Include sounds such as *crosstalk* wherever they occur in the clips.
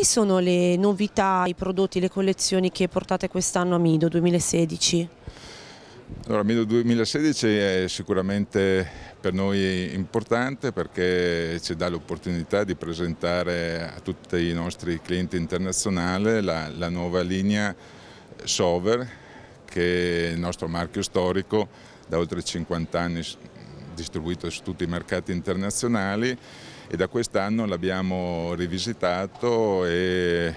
Quali sono le novità, i prodotti, le collezioni che portate quest'anno a Mido 2016? Allora, Mido 2016 è sicuramente per noi importante perché ci dà l'opportunità di presentare a tutti i nostri clienti internazionali la, la nuova linea Sover che è il nostro marchio storico da oltre 50 anni distribuito su tutti i mercati internazionali e da quest'anno l'abbiamo rivisitato e,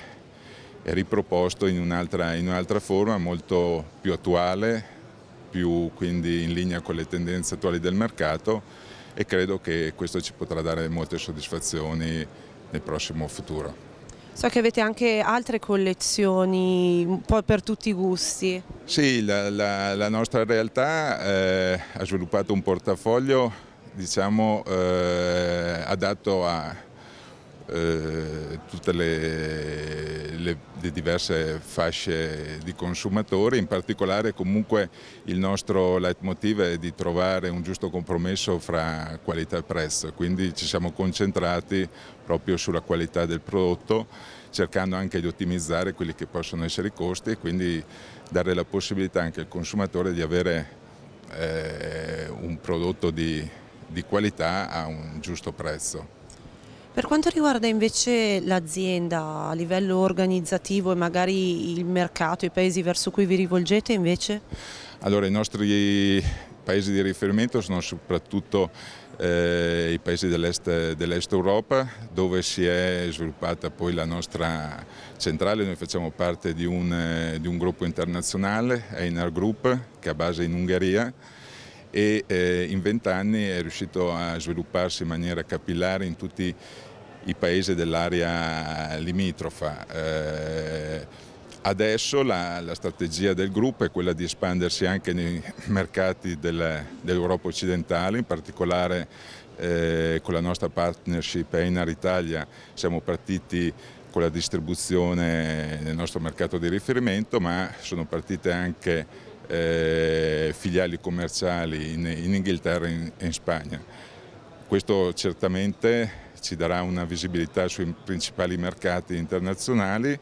riproposto in un'altra un forma molto più attuale, più quindi in linea con le tendenze attuali del mercato e credo che questo ci potrà dare molte soddisfazioni nel prossimo futuro. So che avete anche altre collezioni, un po' per tutti i gusti. Sì, la, la, la nostra realtà eh, ha sviluppato un portafoglio diciamo, eh, adatto a eh, tutte le le, le, diverse fasce di consumatori, in particolare comunque il nostro leitmotiv è di trovare un giusto compromesso fra qualità e prezzo, quindi ci siamo concentrati proprio sulla qualità del prodotto cercando anche di ottimizzare quelli che possono essere i costi e quindi dare la possibilità anche al consumatore di avere eh, un prodotto di, di qualità a un giusto prezzo. Per quanto riguarda invece l'azienda a livello organizzativo e magari il mercato, i paesi verso cui vi rivolgete invece? Allora i nostri paesi di riferimento sono soprattutto eh, i paesi dell'est dell Europa dove si è sviluppata poi la nostra centrale, noi facciamo parte di un, eh, di un gruppo internazionale, Einar Group, che ha base in Ungheria e eh, in vent'anni è riuscito a svilupparsi in maniera capillare in tutti i paesi dell'area limitrofa. Eh, adesso la, la, strategia del gruppo è quella di espandersi anche nei mercati del, dell'Europa occidentale, in particolare eh, con la nostra partnership Einar Italia siamo partiti con la distribuzione nel nostro mercato di riferimento, ma sono partite anche eh, filiali commerciali in, in Inghilterra e in, in Spagna. Questo certamente ci darà una visibilità sui principali mercati internazionali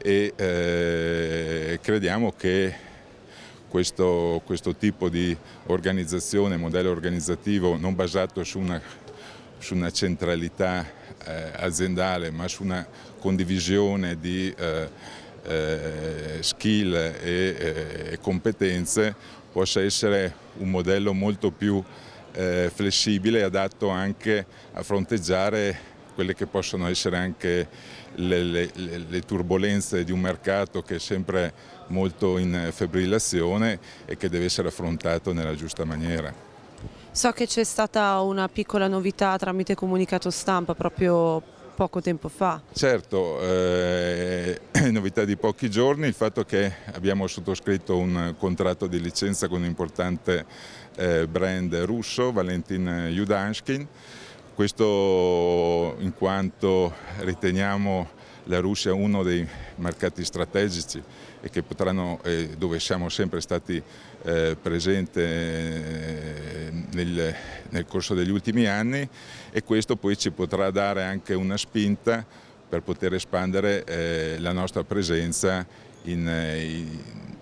e eh, crediamo che questo, questo, tipo di organizzazione, modello organizzativo non basato su una, su una centralità eh, aziendale ma su una condivisione di eh, eh, skill e, e, eh, competenze possa essere un modello molto più eh, flessibile e adatto anche a fronteggiare quelle che possono essere anche le, le, le, turbulenze di un mercato che è sempre molto in febbrillazione e che deve essere affrontato nella giusta maniera. So che c'è stata una piccola novità tramite comunicato stampa proprio poco tempo fa. Certo, eh, *clears throat* novità di pochi giorni, il fatto che abbiamo sottoscritto un contratto di licenza con un importante eh, brand russo, Valentin Judanskin, questo in quanto riteniamo la Russia è uno dei mercati strategici e potranno, eh, dove siamo sempre stati eh, presenti eh, nel, nel corso degli ultimi anni e questo poi ci potrà dare anche una spinta per poter espandere eh, la nostra presenza in, eh, in,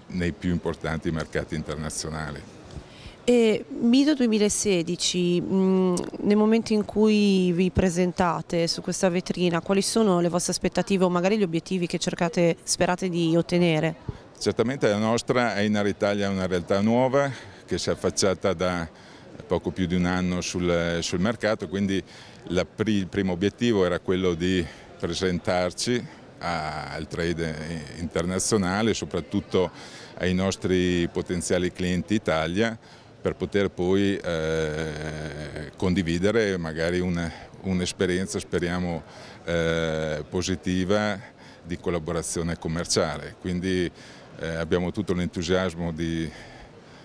nei più importanti mercati internazionali. E Mido 2016, mm, nel momento in cui vi presentate su questa vetrina, quali sono le vostre aspettative o magari gli obiettivi che cercate, sperate di ottenere? Certamente la nostra è in Italia una realtà nuova che si è affacciata da poco più di un anno sul, sul mercato, quindi la, il primo obiettivo era quello di presentarci al trade internazionale, soprattutto ai nostri potenziali clienti Italia, per poter poi eh, condividere magari un'esperienza, speriamo, eh, positiva di collaborazione commerciale. Quindi eh, abbiamo tutto l'entusiasmo di,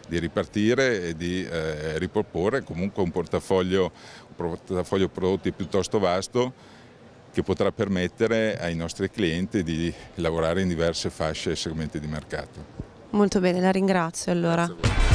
di, ripartire e di eh, riproporre comunque un portafoglio, un portafoglio prodotti piuttosto vasto che potrà permettere ai nostri clienti di lavorare in diverse fasce e segmenti di mercato. Molto bene, la ringrazio allora.